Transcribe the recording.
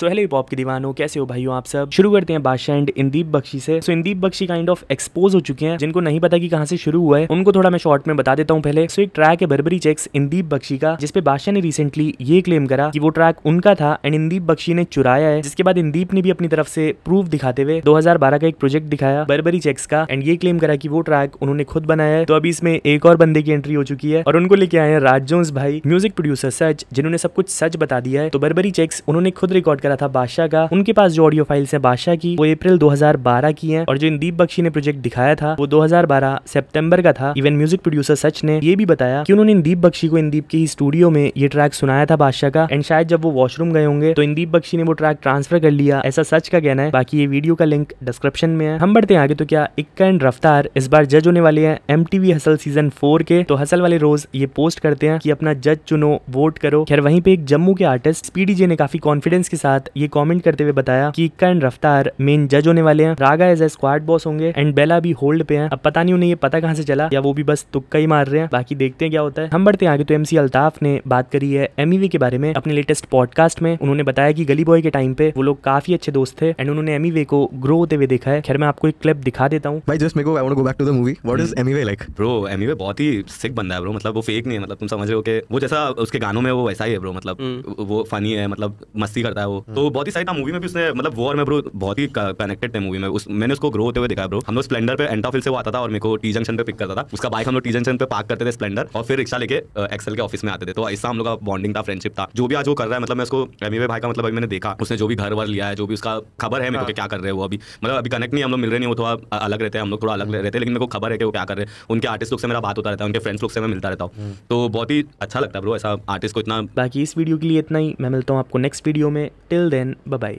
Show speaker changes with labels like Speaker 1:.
Speaker 1: So hello hip hop के दीवानों कैसे हो भाइयों आप सब शुरू करते हैं बादशाह एंड इंदीप बख्शी से so Indeep Bakshi kind of expose हो चुके हैं जिनको नहीं पता कि कहाँ से शुरू हुआ है उनको थोड़ा मैं शॉर्ट में बता देता हूँ पहले सो एक ट्रैक है बरबरी चेक्स इंदीप बख्शी का जिसपे बादशाह ने रिसेंटली ये क्लेम करा कि वो ट्रैक उनका था एंड इंदीप बख्शी ने चुराया है जिसके बाद इंदीप ने भी अपनी तरफ से प्रूफ दिखाते हुए दो का एक प्रोजेक्ट दिखाया बरबरी चेक्स का एंड ये क्लेम करा कि वो ट्रैक उन्होंने खुद बनाया है तो अभी इसमें एक और बंदे की एंट्री हो चुकी है और उनको लेके आए हैं राज भाई म्यूजिक प्रोड्यूसर सच जिन्होंने सब कुछ सच बता दिया है तो बरबरी चेक्स उन्होंने खुद रिकॉर्ड करा था बादशाह का उनके पास जो ऑडियो फाइल्स है बादशाह की वो अप्रैल 2012 की है और जो इंदीप बख्शी ने प्रोजेक्ट दिखाया था वो 2012 सितंबर का था इवन म्यूजिक प्रोड्यूसर सच ने ये भी बताया कि उन्होंने इंदीप बख्शी को इंदीप के ही स्टूडियो में ये ट्रैक सुनाया था बादशाह का एंड शायद जब वो वॉशरूम गए होंगे तो इंदीप बख्शी ने वो ट्रैक ट्रांसफर कर लिया ऐसा सच का कहना है बाकी ये वीडियो का लिंक डिस्क्रिप्शन में है हम बढ़ते हैं आगे तो क्या इक्का एंड रफ्तार इस बार जज होने वाले हैं एम हसल सीजन फोर के तो हसल वाले रोज ये पोस्ट करते हैं कि अपना जज चुनो वोट करो खैर वहीं पे एक जम्मू के आर्टिस्ट स्पीडी जे ने काफी कॉन्फिडेंस के साथ साथ ये कमेंट करते हुए बताया कि इक्का एंड रफ्तार मेन जज होने वाले हैं Raga as a squad boss होंगे एंड बेला भी होल्ड पे हैं अब पता नहीं उन्हें ये पता कहाँ से चला या वो भी बस तुक्का ही मार रहे हैं बाकी देखते हैं क्या होता है हम बढ़ते हैं आगे तो एमसी अल्ताफ ने बात करी है एमईवी e के बारे में अपने लेटेस्ट पॉडकास्ट में उन्होंने बताया कि गली बॉय के टाइम पे वो लोग काफी अच्छे दोस्त थे एंड उन्होंने एमईवे e को ग्रो होते हुए देखा है खैर मैं आपको एक क्लिप दिखा देता हूँ
Speaker 2: भाई जस्ट मेरे I go back to the movie what is एमईवे लाइक ब्रो एमईवे बहुत ही सिक बंदा है ब्रो मतलब वो फेक नहीं है मतलब तुम समझ रहे हो कि वो जैसा उसके गानों में वो वैसा ही है ब्रो मतलब hmm. वो फनी है मतलब मस्ती करता है वो हम्म। तो बहुत ही सही था मूवी में भी उसने मतलब वॉर में ब्रो बहुत ही कनेक्टेड थे मूवी में उस मैंने उसको ग्रो होते हुए दिखाया ब्रो हम लोग स्प्लेंडर पे एंटाफिल से वो आता था और मेरे को टी जंक्शन पे पिक करता था उसका बाइक हम लोग टी जंक्शन पे पार्क करते थे स्प्लेंडर और फिर रिक्शा लेके एक्सल के ऑफिस में आते थे तो ऐसा हम लोग का बॉन्डिंग था फ्रेंडशिप था जो भी आज वो कर रहा है मतलब मैं उसको एमी भाई का मतलब अभी मैंने देखा उसने जो भी घर वर लिया है जो भी उसका खबर है मेरे को हाँ। क्या कर रहे हैं वो अभी मतलब अभी कनेक्ट नहीं हम लोग मिल रहे नहीं वो थोड़ा अलग रहते हैं हम लोग थोड़ा अलग हाँ। रहते हैं लेकिन मेरे को खबर है कि वो क्या कर रहे हैं उनके आर्टिस्ट लोग से मेरा बात होता रहता है उनके फ्रेंड्स लोग से मैं मिलता रहता हूँ हाँ। तो बहुत ही अच्छा लगता है ब्रो ऐसा आर्टिस्ट को इतना
Speaker 1: बाकी इस वीडियो के लिए इतना ही मैं मिलता हूँ आपको नेक्स्ट वीडियो में Till then, bye bye.